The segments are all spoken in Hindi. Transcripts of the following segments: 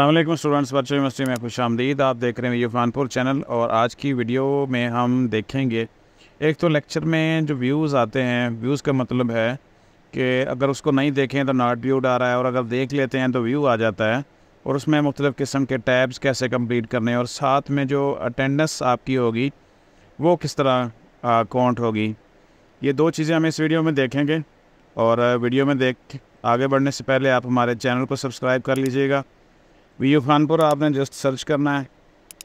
अल्लाम स्टूडेंट्स बच्चों यूनिवर्सिटी में खुश आमदीद आप देख रहे हैं यू फानपुर चैनल और आज की वीडियो में हम देखेंगे एक तो लेक्चर में जो व्यूज़ आते हैं व्यूज़ का मतलब है कि अगर उसको नहीं देखें तो नॉट व्यूड आ रहा है और अगर देख लेते हैं तो व्यू आ जाता है और उसमें मुख्तलिफ़ किस्म के टैब्स कैसे कम्प्लीट करने और साथ में जो अटेंडेंस आपकी होगी वो किस तरह काउंट होगी ये दो चीज़ें हम इस वीडियो में देखेंगे और वीडियो में देख आगे बढ़ने से पहले आप हमारे चैनल को सब्सक्राइब कर लीजिएगा वी खानपुर आपने जस्ट सर्च करना है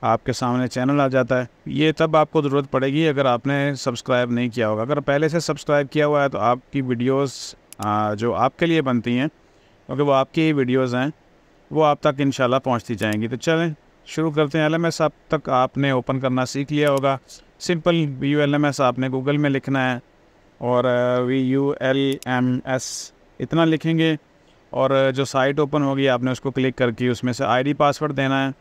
आपके सामने चैनल आ जाता है ये तब आपको ज़रूरत पड़ेगी अगर आपने सब्सक्राइब नहीं किया होगा अगर पहले से सब्सक्राइब किया हुआ है तो आपकी वीडियोस जो आपके लिए बनती हैं क्योंकि वो आपकी ही वीडियोस हैं वो आप तक इन पहुँचती जाएंगी तो चलें शुरू करते हैं एल एम तक आपने ओपन करना सीख लिया होगा simple V U L M S आपने गूगल में लिखना है और V U L M S इतना लिखेंगे और जो साइट ओपन होगी आपने उसको क्लिक करके उसमें से आईडी पासवर्ड देना है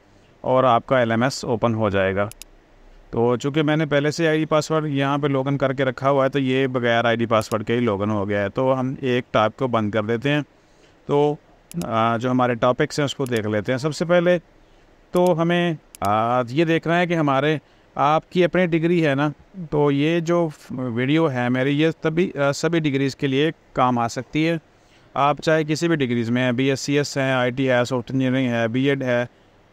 और आपका एल ओपन हो जाएगा तो चूँकि मैंने पहले से आईडी पासवर्ड यहाँ पे लॉगिन करके रखा हुआ है तो ये बगैर आईडी पासवर्ड के ही लॉगिन हो गया है तो हम एक टाइप को बंद कर देते हैं तो जो हमारे टॉपिक्स हैं उसको देख लेते हैं सबसे पहले तो हमें ये देखना है कि हमारे आपकी अपनी डिग्री है ना तो ये जो वीडियो है मेरी ये तभी सभी डिग्रीज़ के लिए काम आ सकती है आप चाहे किसी भी डिग्रीज़ में हैं बी एस सी एस हैं आई टी है सॉफ्ट इंजीनियरिंग है बी एड है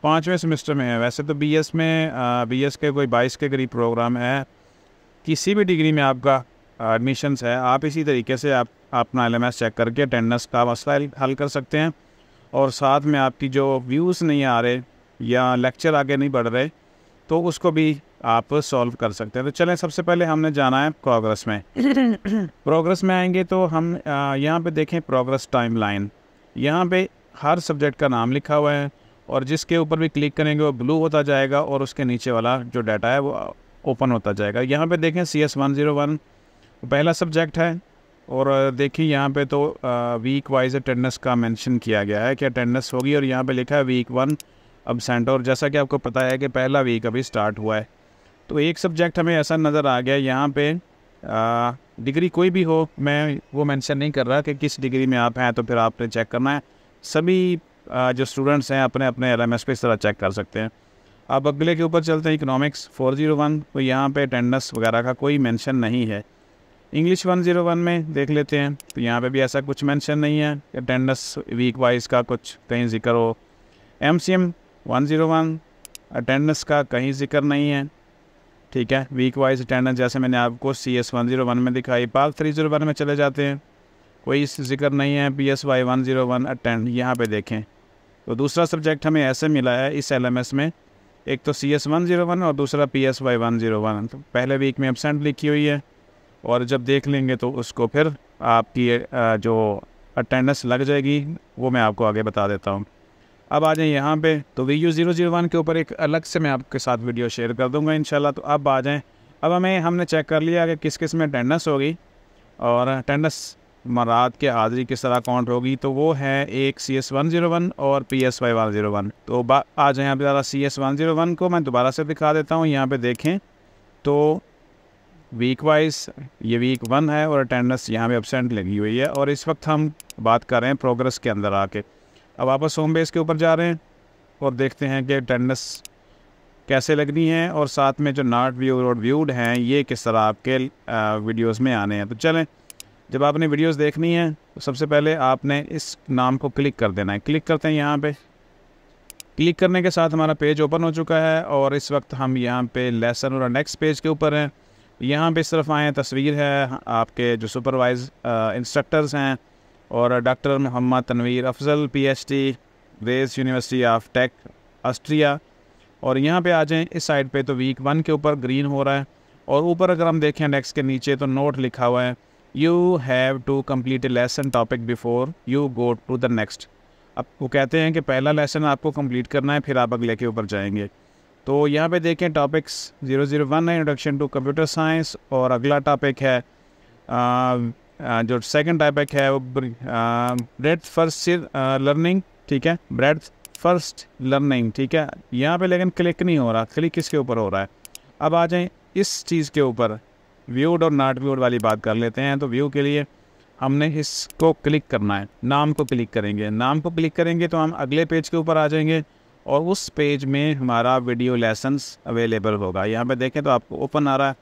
पाँचवें सेमेस्टर में है वैसे तो बी एस में बी एस के कोई बाईस के करीब प्रोग्राम है किसी भी डिग्री में आपका एडमिशन्स है आप इसी तरीके से आप अपना एल एम एस चेक करके अटेंडेंस का मसला हल कर सकते हैं और साथ में आपकी जो व्यूज़ नहीं आ रहे या लेक्चर आगे नहीं बढ़ रहे तो उसको भी आप सॉल्व कर सकते हैं तो चलें सबसे पहले हमने जाना है प्रोग्रेस में प्रोग्रेस में आएंगे तो हम यहाँ पे देखें प्रोग्रेस टाइम लाइन यहाँ पर हर सब्जेक्ट का नाम लिखा हुआ है और जिसके ऊपर भी क्लिक करेंगे वो ब्लू होता जाएगा और उसके नीचे वाला जो डाटा है वो ओपन होता जाएगा यहाँ पे देखें C S one zero one पहला सब्जेक्ट है और देखिए यहाँ पे तो वीक वाइज अटेंडेंस का मेंशन किया गया है कि अटेंडेंस होगी और यहाँ पे लिखा है वीक वन अब सेंटर और जैसा कि आपको पता है कि पहला वीक अभी स्टार्ट हुआ है तो एक सब्जेक्ट हमें ऐसा नज़र आ गया यहाँ पे डिग्री कोई भी हो मैं वो मेंशन नहीं कर रहा कि किस डिग्री में आप हैं तो फिर आपने चेक करना है सभी आ, जो स्टूडेंट्स हैं अपने अपने एल एम एस पे इस तरह चेक कर सकते हैं अब अगले के ऊपर चलते हैं इकोनॉमिक्स वन तो यहाँ पर अटेंडेंस वगैरह का कोई मेंशन नहीं है इंग्लिश वन ज़ीरो वन में देख लेते हैं तो यहाँ पे भी ऐसा कुछ मेंशन नहीं है अटेंडेंस वीक वाइज का कुछ कहीं जिक्र हो M C M one zero one attendance का कहीं जिक्र नहीं है ठीक है वीक वाइज अटेंडेंस जैसे मैंने आपको C S one zero one में दिखाई पाल थ्री ज़ीरो वन में चले जाते हैं कोई जिक्र नहीं है P S Y one zero one attend यहाँ पर देखें तो दूसरा सब्जेक्ट हमें ऐसे मिला है इस एल एम एस में एक तो C S one zero one और दूसरा P S Y one zero one तो पहले वीक में एबसेंट लिखी हुई है और जब देख लेंगे तो उसको फिर आपकी जो अटेंडेंस लग जाएगी वो मैं आपको आगे बता देता हूँ अब आ जाएँ यहाँ पे तो V U zero zero one के ऊपर एक अलग से मैं आपके साथ वीडियो शेयर कर दूँगा इन तो अब आ जाएँ अब हमें हमने चेक कर लिया कि किस किस में अटेंडेंस होगी और अटेंडेंस मराद के हाज़री किस तरह काउंट होगी तो वो है एक C S one zero one और P S Y one zero one तो आ जाएँ यहाँ पे C S one zero one को मैं दोबारा से दिखा देता हूँ यहाँ पर देखें तो वीक वाइज ये वीक वन है और अटेंडेंस यहाँ पर एबसेंट लगी हुई है और इस वक्त हम बात कर रहे हैं प्रोग्रेस के अंदर आके अब वापस होम बेस के ऊपर जा रहे हैं और देखते हैं कि अटेंडेंस कैसे लगनी है और साथ में जो नॉट व्यू और व्यूड हैं ये किस तरह आपके वीडियोस में आने हैं तो चलें जब आपने वीडियोस देखनी है तो सबसे पहले आपने इस नाम को क्लिक कर देना है क्लिक करते हैं यहाँ पे क्लिक करने के साथ हमारा पेज ओपन हो चुका है और इस वक्त हम यहाँ पे लेसन और नेक्स्ट पेज के ऊपर हैं यहाँ पे सिर्फ आए तस्वीर है आपके जो सुपरवाइज इंस्ट्रक्टर्स हैं और डॉक्टर मोहम्मद तनवीर अफजल पीएचडी रेस यूनिवर्सिटी ऑफ टेक ऑस्ट्रिया और यहाँ पे आ जाएँ इस साइड पे तो वीक वन के ऊपर ग्रीन हो रहा है और ऊपर अगर हम देखें इंडेक्स के नीचे तो नोट लिखा हुआ है you have to complete a lesson topic before you go to the next अब वो कहते हैं कि पहला लेसन आपको कम्प्लीट करना है फिर आप अगले के ऊपर जाएंगे तो यहाँ पे देखें टॉपिक्स जीरो जीरो वन है इंट्रोडक्शन टू कंप्यूटर साइंस और अगला टॉपिक है जो सेकंड टॉपिक है वो ब्रेथ फर्स्ट लर्निंग ठीक है ब्रेथ फर्स्ट लर्निंग ठीक है यहाँ पे लेकिन क्लिक नहीं हो रहा क्लिक किसके ऊपर हो रहा है अब आ जाएं इस चीज़ के ऊपर व्यूड और नॉट व्यूड वाली बात कर लेते हैं तो व्यू के लिए हमने इसको क्लिक करना है नाम को क्लिक करेंगे नाम को क्लिक करेंगे तो हम अगले पेज के ऊपर आ जाएंगे और उस पेज में हमारा वीडियो लेसन्स अवेलेबल होगा यहाँ पे देखें तो आपको ओपन आ रहा है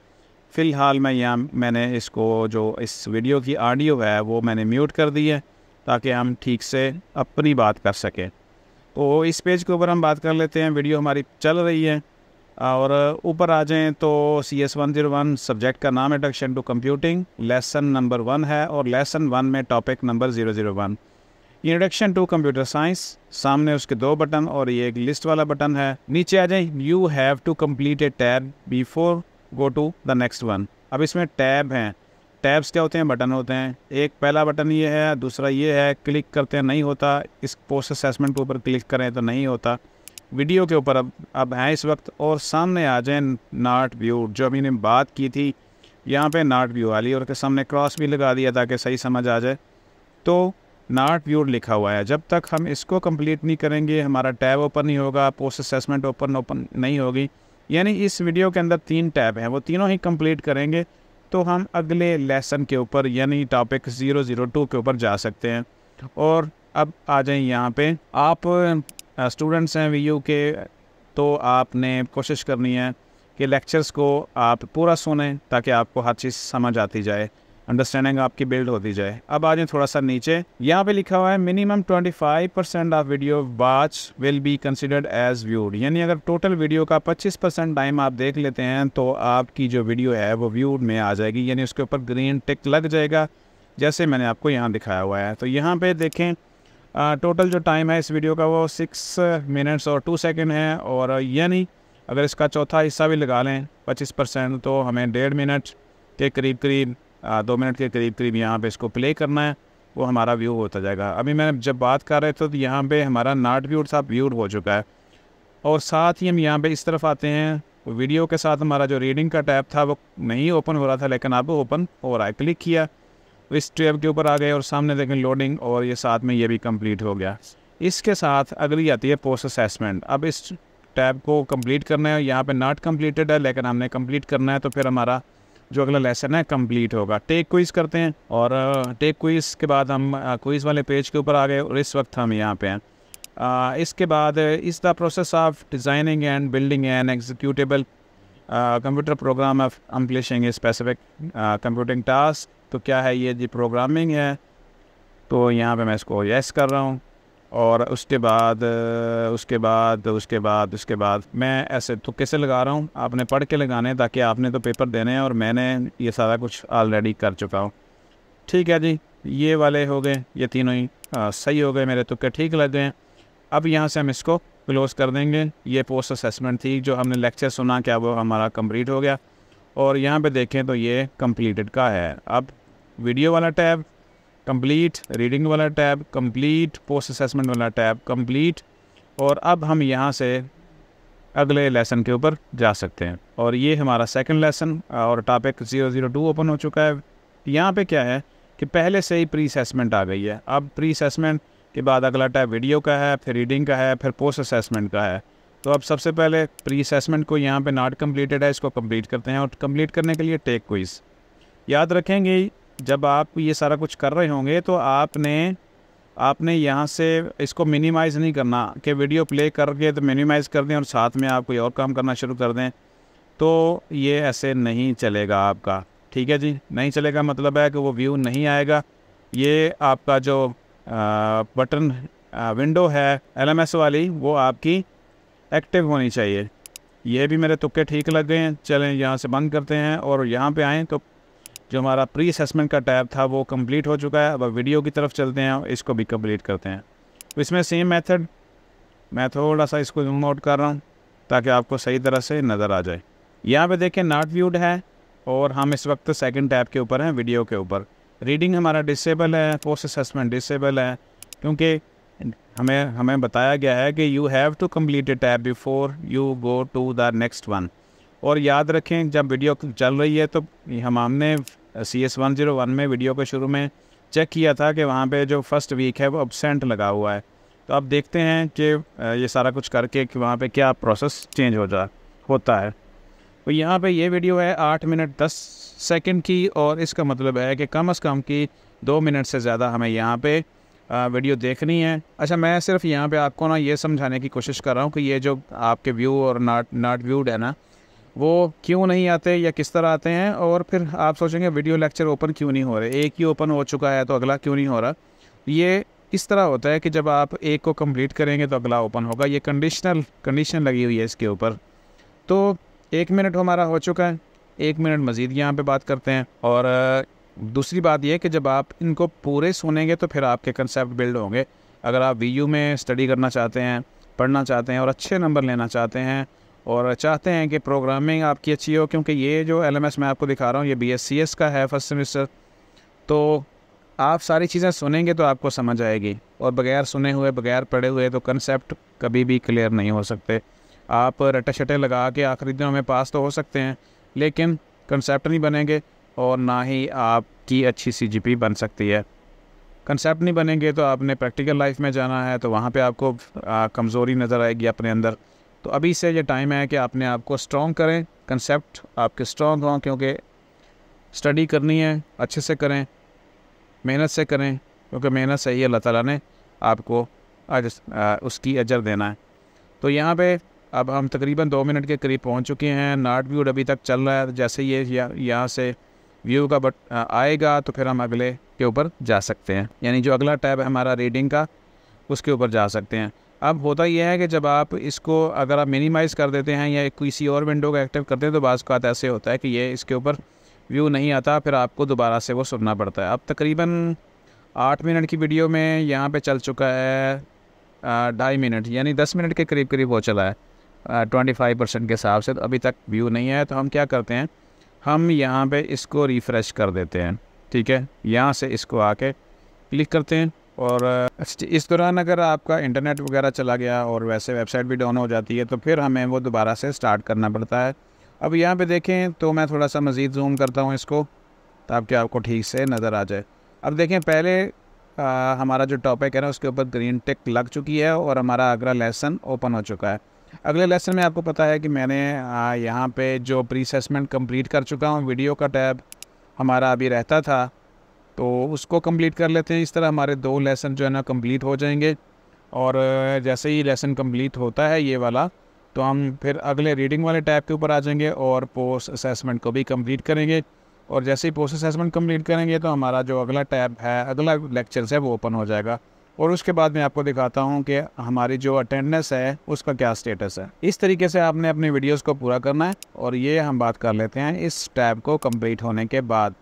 फ़िलहाल मैं यहाँ मैंने इसको जो इस वीडियो की ऑडियो है वो मैंने म्यूट कर दी है ताकि हम ठीक से अपनी बात कर सकें तो इस पेज के ऊपर हम बात कर लेते हैं वीडियो हमारी चल रही है और ऊपर आ जाएँ तो C S one zero one subject का नाम induction to computing lesson number one है और लेसन वन में topic number zero zero one introduction to computer science सामने उसके दो बटन और ये एक लिस्ट वाला बटन है नीचे आ जाएं you have to complete a tab before go to the next one अब इसमें टैब हैं टैब्स क्या होते हैं बटन होते हैं एक पहला बटन ये है दूसरा ये है क्लिक करते हैं नहीं होता इस पोस्ट असेसमेंट के ऊपर क्लिक करें तो नहीं होता वीडियो के ऊपर अब अब हैं इस वक्त और सामने आ जाए नाट व्यू जो अभी ने बात की थी यहाँ पे नाट व्यू वाली और के सामने क्रॉस भी लगा दिया ताकि सही समझ आ जाए तो नाट व्यू लिखा हुआ है जब तक हम इसको कंप्लीट नहीं करेंगे हमारा टैब ओपन नहीं होगा पोस्ट असेसमेंट ओपन ओपन नहीं होगी यानी इस वीडियो के अंदर तीन टैब हैं वो तीनों ही कंप्लीट करेंगे तो हम अगले लेसन के ऊपर यानी टॉपिक ज़ीरो ज़ीरो टू के ऊपर जा सकते हैं और अब आ जाएं यहाँ पे आप स्टूडेंट्स हैं वी के तो आपने कोशिश करनी है कि लेक्चर्स को आप पूरा सुने ताकि आपको हर चीज़ समझ आती जाए अंडरस्टैंडिंग आपकी बिल्ड होती जाए अब आ जाए थोड़ा सा नीचे यहाँ पे लिखा हुआ है minimum 25 percent of video watch will be considered as viewed यानी अगर टोटल वीडियो का 25 परसेंट टाइम आप देख लेते हैं तो आपकी जो वीडियो है वो व्यूड में आ जाएगी यानी उसके ऊपर ग्रीन टिक लग जाएगा जैसे मैंने आपको यहाँ दिखाया हुआ है तो यहाँ पर देखें टोटल जो टाइम है इस वीडियो का वो सिक्स मिनट्स और टू सेकेंड है और यानी अगर इसका चौथा हिस्सा भी लगा लें पच्चीस परसेंट तो हमें डेढ़ मिनट के करीब करीब दो मिनट के करीब करीब यहाँ पे इसको प्ले करना है वो हमारा व्यू होता जाएगा अभी मैं जब बात कर रहे थे तो यहाँ पे हमारा नाट व्यूड साहब व्यूड हो चुका है और साथ ही हम यहाँ पे इस तरफ आते हैं वीडियो के साथ हमारा जो रीडिंग का टैब था वो नहीं ओपन हो रहा था लेकिन अब ओपन हो रहा है क्लिक किया इस टैब के ऊपर आ गए और सामने देखें लोडिंग और ये साथ में ये भी कम्प्लीट हो गया इसके साथ अगली आती है पोस्ट असेसमेंट अब इस टैब को कम्प्लीट करना है यहाँ पर नाट कम्प्लीटेड है लेकिन हमने कम्प्लीट करना है तो फिर हमारा जो अगला लेसन है कंप्लीट होगा टेक क्विज़ करते हैं और टेक uh, क्विज़ के बाद हम क्विज़ uh, वाले पेज के ऊपर आ गए और इस वक्त हम यहाँ पे हैं uh, इसके बाद इस the process of designing and building and executable computer program of accomplishing specific computing task तो क्या है ये जी प्रोग्रामिंग है तो यहाँ पे मैं इसको येस कर रहा हूँ और उसके बाद उसके बाद उसके बाद उसके बाद मैं ऐसे तुक्के से लगा रहा हूँ आपने पढ़ के लगाने ताकि आपने तो पेपर देने हैं और मैंने ये सारा कुछ ऑलरेडी कर चुका हूँ ठीक है जी ये वाले हो गए ये तीनों ही आ, सही हो गए मेरे तुक्के ठीक लग गए अब यहाँ से हम इसको क्लोज़ कर देंगे ये पोस्ट असेसमेंट थी जो हमने लेक्चर सुना क्या वो हमारा कम्प्लीट हो गया और यहाँ पर देखें तो ये कम्प्लीटेड का है अब वीडियो वाला टैब कंप्लीट रीडिंग वाला टैब कंप्लीट पोस्ट असेसमेंट वाला टैब कंप्लीट और अब हम यहाँ से अगले लेसन के ऊपर जा सकते हैं और ये हमारा सेकंड लेसन और topic zero zero two open हो चुका है यहाँ पे क्या है कि पहले से ही प्री असेसमेंट आ गई है अब प्री असेसमेंट के बाद अगला टैब वीडियो का है फिर रीडिंग का है फिर पोस्ट असेसमेंट का है तो अब सबसे पहले प्री असेसमेंट को यहाँ पे नॉट कम्प्लीटेड है इसको कम्प्लीट करते हैं और कम्प्लीट करने के लिए टेक क्विज़ याद रखेंगे जब आप ये सारा कुछ कर रहे होंगे तो आपने आपने यहाँ से इसको मिनिमाइज़ नहीं करना कि वीडियो प्ले करके तो मिनिमाइज़ कर दें और साथ में आप कोई और काम करना शुरू कर दें तो ये ऐसे नहीं चलेगा आपका ठीक है जी नहीं चलेगा मतलब है कि वो व्यू नहीं आएगा ये आपका जो आ, बटन आ, विंडो है एलएमएस वाली वो आपकी एक्टिव होनी चाहिए ये भी मेरे तुक्के ठीक लग गए हैं चलें यहाँ से बंद करते हैं और यहाँ पे आएँ तो जो हमारा प्री असेसमेंट का टैब था वो कंप्लीट हो चुका है अब वीडियो की तरफ चलते हैं और इसको भी कंप्लीट करते हैं तो इसमें सेम मेथड मैं थोड़ा सा इसको जूम आउट कर रहा हूँ ताकि आपको सही तरह से नज़र आ जाए यहाँ पे देखें नॉट व्यूड है और हम इस वक्त सेकंड टैब के ऊपर हैं वीडियो के ऊपर रीडिंग हमारा डिसेबल है पोस्ट असेसमेंट डिसेबल है क्योंकि हमें हमें बताया गया है कि you have to complete a tab before you go to the next one और याद रखें जब वीडियो चल रही है तो हम हमने C S one zero one में वीडियो के शुरू में चेक किया था कि वहाँ पे जो फर्स्ट वीक है वो अबसेंट लगा हुआ है तो आप देखते हैं कि ये सारा कुछ करके कि वहाँ पे क्या प्रोसेस चेंज हो जा होता है तो यहाँ पे ये वीडियो है आठ मिनट दस सेकंड की और इसका मतलब है कि कम अज़ कम की दो मिनट से ज़्यादा हमें यहाँ पे वीडियो देखनी है अच्छा मैं सिर्फ यहाँ पे आपको ना ये समझाने की कोशिश कर रहा हूँ कि ये जो आपके व्यू और नाट नाट व्यूड है ना वो क्यों नहीं आते या किस तरह आते हैं और फिर आप सोचेंगे वीडियो लेक्चर ओपन क्यों नहीं हो रहे एक ही ओपन हो चुका है तो अगला क्यों नहीं हो रहा ये इस तरह होता है कि जब आप एक को कंप्लीट करेंगे तो अगला ओपन होगा ये कंडीशनल कंडीशन लगी हुई है इसके ऊपर तो एक मिनट हमारा हो चुका है एक मिनट मज़ीद यहाँ पे बात करते हैं और दूसरी बात यह कि जब आप इनको पूरे सुनेंगे तो फिर आपके कंसेप्ट बिल्ड होंगे अगर आप वी में स्टडी करना चाहते हैं पढ़ना चाहते हैं और अच्छे नंबर लेना चाहते हैं और चाहते हैं कि प्रोग्रामिंग आपकी अच्छी हो क्योंकि ये जो एल मैं आपको दिखा रहा हूँ ये बी का है फर्स्ट सेमेस्टर तो आप सारी चीज़ें सुनेंगे तो आपको समझ आएगी और बगैर सुने हुए बगैर पढ़े हुए तो कंसेप्ट कभी भी क्लियर नहीं हो सकते आप रटे शटे लगा के आखिरी दिनों में पास तो हो सकते हैं लेकिन कंसेप्ट नहीं बनेंगे और ना ही आपकी अच्छी सी बन सकती है कंसेप्ट नहीं बनेंगे तो आपने प्रैक्टिकल लाइफ में जाना है तो वहाँ पे आपको कमज़ोरी नज़र आएगी अपने अंदर तो अभी से ये टाइम है कि आपने आपको स्ट्रॉन्ग करें कंसेप्ट आपके स्ट्रॉन्ग हों क्योंकि स्टडी करनी है अच्छे से करें मेहनत से करें क्योंकि मेहनत से ही अल्लाह ताला ने आपको आज उसकी अजर देना है तो यहाँ पे अब हम तकरीबन दो मिनट के करीब पहुँच चुके हैं नाट व्यूड अभी तक चल रहा है जैसे ये यहाँ से व्यू का बट आएगा तो फिर हम अगले के ऊपर जा सकते हैं यानी जो अगला टैब है हमारा रीडिंग का उसके ऊपर जा सकते हैं अब होता यह है कि जब आप इसको अगर आप मिनिमाइज़ कर देते हैं या किसी और विंडो को एक्टिव करते हैं तो बाज़ का ऐसे होता है कि ये इसके ऊपर व्यू नहीं आता फिर आपको दोबारा से वो सुनना पड़ता है अब तकरीबन आठ मिनट की वीडियो में यहाँ पे चल चुका है ढाई मिनट यानी दस मिनट के करीब करीब हो चला है ट्वेंटी फाइव परसेंट के हिसाब से तो अभी तक व्यू नहीं आया तो हम क्या करते हैं हम यहाँ पे इसको रिफ़्रेश कर देते हैं ठीक है यहाँ से इसको आके क्लिक करते हैं और अच्छा, इस दौरान अगर आपका इंटरनेट वगैरह चला गया और वैसे वेबसाइट भी डाउन हो जाती है तो फिर हमें वो दोबारा से स्टार्ट करना पड़ता है अब यहाँ पे देखें तो मैं थोड़ा सा मज़ीद जूम करता हूँ इसको ताकि आपको ठीक से नज़र आ जाए अब देखें पहले आ, हमारा जो टॉपिक है ना उसके ऊपर ग्रीन टिक लग चुकी है और हमारा अगला लेसन ओपन हो चुका है अगले लेसन में आपको पता है कि मैंने यहाँ पर जो प्री सेसमेंट कंप्लीट कर चुका हूँ वीडियो का टैब हमारा अभी रहता था तो उसको कंप्लीट कर लेते हैं इस तरह हमारे दो लेसन जो है ना कंप्लीट हो जाएंगे और जैसे ही लेसन कंप्लीट होता है ये वाला तो हम फिर अगले रीडिंग वाले टैब के ऊपर आ जाएंगे और पोस्ट असेसमेंट को भी कंप्लीट करेंगे और जैसे ही पोस्ट असेसमेंट कंप्लीट करेंगे तो हमारा जो अगला टैब है अगला लेक्चर है वो ओपन हो जाएगा और उसके बाद मैं आपको दिखाता हूँ कि हमारी जो अटेंडेंस है उसका क्या स्टेटस है इस तरीके से आपने अपने वीडियोज़ को पूरा करना है और ये हम बात कर लेते हैं इस टैब को कम्प्लीट होने के बाद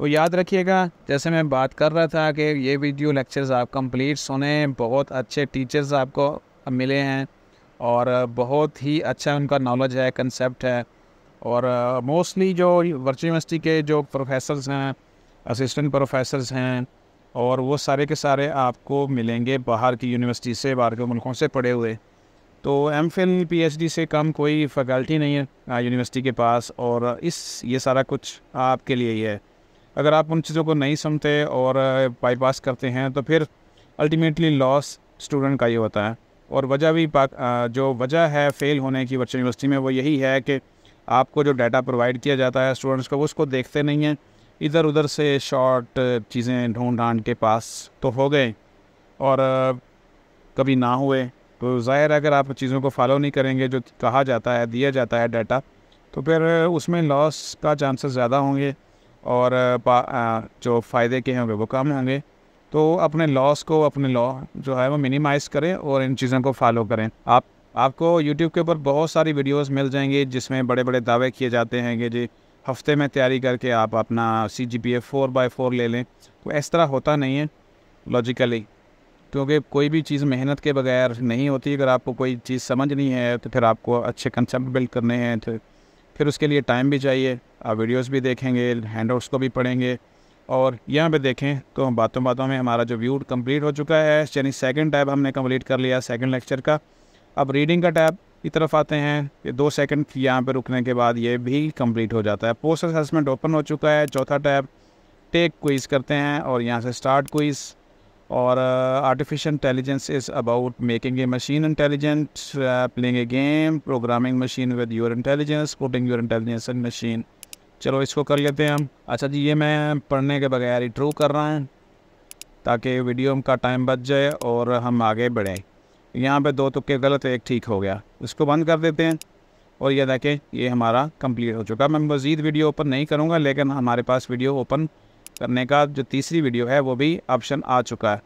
वो याद रखिएगा जैसे मैं बात कर रहा था कि ये वीडियो लेक्चर्स आप कंप्लीट सुने बहुत अच्छे टीचर्स आपको मिले हैं और बहुत ही अच्छा उनका नॉलेज है कंसेप्ट है और मोस्टली जो वर्चुअल यूनिवर्सिटी के जो प्रोफेसर हैं असिस्टेंट प्रोफेसर्स हैं और वो सारे के सारे आपको मिलेंगे बाहर की यूनिवर्सिटी से बाहर के मुल्कों से पढ़े हुए तो M Phil P H D से कम कोई फैकल्टी नहीं है यूनिवर्सिटी के पास और इस ये सारा कुछ आपके लिए ही है अगर आप उन चीज़ों को नहीं समझते और बाईपास करते हैं तो फिर अल्टीमेटली लॉस स्टूडेंट का ही होता है और वजह भी जो वजह है फ़ेल होने की बच्चों यूनिवर्सिटी में वो यही है कि आपको जो डाटा प्रोवाइड किया जाता है स्टूडेंट्स को उसको देखते नहीं हैं इधर उधर से शॉर्ट चीज़ें ढूंढ ढांड के पास तो हो गए और कभी ना हुए तो ज़ाहिर अगर आप चीज़ों को फॉलो नहीं करेंगे जो कहा जाता है दिया जाता है डाटा तो फिर उसमें लॉस का चांसेस ज़्यादा होंगे और जो फ़ायदे के होंगे वो कम होंगे तो अपने लॉस को अपने लॉ जो है वो मिनिमाइज़ करें और इन चीज़ों को फॉलो करें आप आपको यूट्यूब के ऊपर बहुत सारी वीडियोस मिल जाएंगी जिसमें बड़े बड़े दावे किए जाते हैं कि जी हफ्ते में तैयारी करके आप अपना C G P A four by four ले लें तो इस तरह होता नहीं है लॉजिकली क्योंकि कोई भी चीज़ मेहनत के बगैर नहीं होती अगर आपको कोई चीज़ समझ नहीं है तो फिर आपको अच्छे कंसेप्ट बिल्ड करने हैं तो फिर उसके लिए टाइम भी चाहिए आप वीडियोस भी देखेंगे हैंड को भी पढ़ेंगे और यहाँ पे देखें तो बातों बातों में हमारा जो व्यू कंप्लीट हो चुका है यानी सेकंड टैब हमने कंप्लीट कर लिया सेकंड लेक्चर का अब रीडिंग का टैब की तरफ आते हैं ये दो सेकंड यहाँ पे रुकने के बाद ये भी कंप्लीट हो जाता है पोस्ट असेसमेंट ओपन हो चुका है चौथा टैब टेक क्विज़ करते हैं और यहाँ से स्टार्ट क्विज़ और artificial intelligence is about making a machine intelligent playing a game programming machine with your intelligence putting your intelligence in machine चलो इसको कर लेते हैं हम अच्छा जी ये मैं पढ़ने के बगैर ही ट्रू कर रहा हूँ ताकि वीडियो का टाइम बच जाए और हम आगे बढ़ें यहाँ पे दो तुक्के गलत एक ठीक हो गया इसको बंद कर देते हैं और ये देखें ये हमारा कंप्लीट हो चुका मैं मज़ीद वीडियो ओपन नहीं करूँगा लेकिन हमारे पास वीडियो ओपन करने का जो तीसरी वीडियो है वो भी ऑप्शन आ चुका है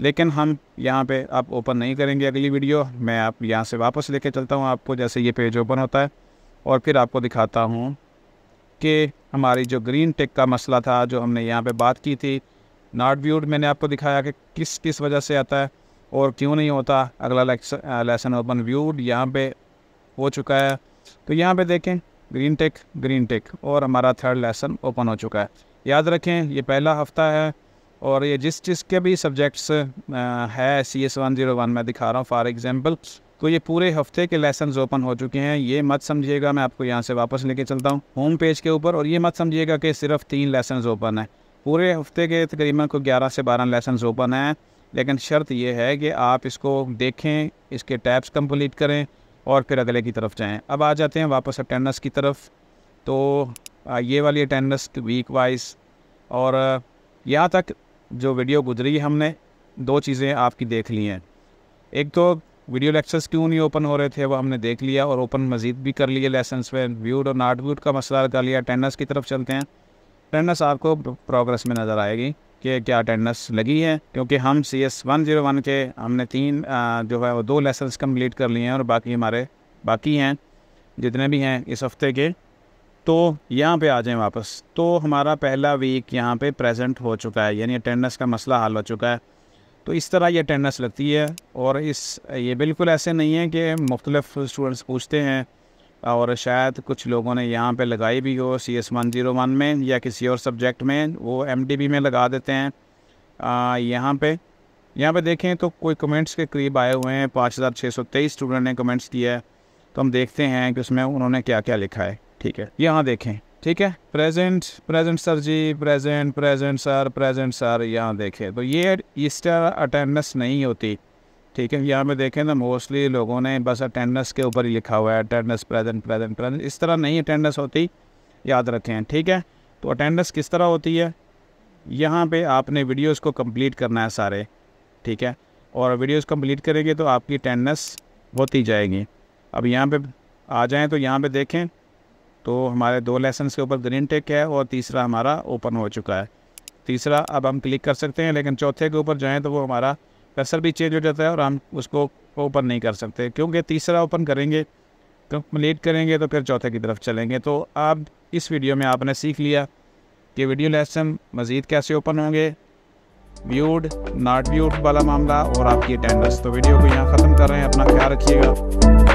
लेकिन हम यहाँ पे आप ओपन नहीं करेंगे अगली वीडियो मैं आप यहाँ से वापस लेके चलता हूँ आपको जैसे ये पेज ओपन होता है और फिर आपको दिखाता हूँ कि हमारी जो ग्रीन टेक का मसला था जो हमने यहाँ पे बात की थी नॉट व्यूड मैंने आपको दिखाया कि किस किस वजह से आता है और क्यों नहीं होता अगला लेसन ओपन व्यूड यहाँ पर हो चुका है तो यहाँ पर देखें ग्रीन टेक ग्रीन टेक और हमारा थर्ड लेसन ओपन हो चुका है याद रखें ये पहला हफ़्ता है और ये जिस चीज़ के भी सब्जेक्ट्स है C S one zero one में दिखा रहा हूँ फॉर एग्ज़ाम्पल तो ये पूरे हफ्ते के लेसन ओपन हो चुके हैं ये मत समझिएगा मैं आपको यहाँ से वापस लेके चलता हूँ होम पेज के ऊपर और ये मत समझिएगा कि सिर्फ तीन लेसन ओपन हैं पूरे हफ्ते के तकरीबन को ग्यारह से बारह लेसन ओपन हैं लेकिन शर्त यह है कि आप इसको देखें इसके टैब्स कंप्लीट करें और फिर अगले की तरफ जाएँ अब आ जाते हैं वापस अटेंडेंस की तरफ तो ये वाली अटेंडेंस वीक वाइज और यहाँ तक जो वीडियो गुजरी हमने दो चीज़ें आपकी देख ली हैं एक तो वीडियो लेक्चर्स क्यों नहीं ओपन हो रहे थे वो हमने देख लिया और ओपन मजीद भी कर लिए लेसन्स में व्यूड और नाट व्यूड का मसला कर लिया अटेंडेंस की तरफ चलते हैं अटेंडेंस आपको प्रोग्रेस में नज़र आएगी कि क्या अटेंडेंस लगी है क्योंकि हम C S one zero one के हमने तीन जो है वो दो लेसन्स कम्प्लीट कर लिए हैं और बाकी हमारे बाकी हैं जितने भी हैं इस हफ्ते के तो यहाँ पे आ जाएं वापस तो हमारा पहला वीक यहाँ पे प्रेजेंट हो चुका है यानी अटेंडेंस का मसला हल हो चुका है तो इस तरह ये अटेंडेंस लगती है और इस ये बिल्कुल ऐसे नहीं है कि मुख्तलिफ स्टूडेंट्स पूछते हैं और शायद कुछ लोगों ने यहाँ पे लगाई भी हो C S one zero one में या किसी और सब्जेक्ट में वो एम डी बी में लगा देते हैं यहाँ पे यहाँ पे देखें तो कोई कमेंट्स के करीब आए हुए हैं पाँच हज़ार छः सौ तेईस स्टूडेंट ने कमेंट्स किया है तो हम देखते हैं कि उसमें उन्होंने क्या क्या लिखा है ठीक है यहाँ देखें ठीक है present present sir ji present present sir present sir यहाँ देखें तो ये ईस्टर अटेंडेंस नहीं होती ठीक है यहाँ में देखें ना तो मोस्टली लोगों ने बस अटेंडेंस के ऊपर ही लिखा हुआ है अटेंडेंस प्रेजेंट प्रेजेंट प्रेजेंट इस तरह नहीं अटेंडेंस होती याद रखें ठीक है तो अटेंडेंस किस तरह होती है यहाँ पे आपने वीडियोस को कंप्लीट करना है सारे ठीक है और वीडियोस कंप्लीट करेंगे तो आपकी अटेंडेंस होती जाएगी अब यहाँ पे आ जाएँ तो यहाँ पे देखें तो हमारे दो लेसन के ऊपर ग्रीन टेक है और तीसरा हमारा ओपन हो चुका है तीसरा अब हम क्लिक कर सकते हैं लेकिन चौथे के ऊपर जाएँ तो वो हमारा कर्सर भी चेंज हो जाता है और हम उसको ओपन नहीं कर सकते क्योंकि तीसरा ओपन करेंगे कंप्लीट करेंगे तो फिर चौथे की तरफ चलेंगे तो आप इस वीडियो में आपने सीख लिया कि वीडियो लेसन मज़ीद कैसे ओपन होंगे व्यूड नॉट व्यूड वाला मामला और आपकी अटेंडेंस तो वीडियो को यहाँ ख़त्म कर रहे हैं अपना ख्याल रखिएगा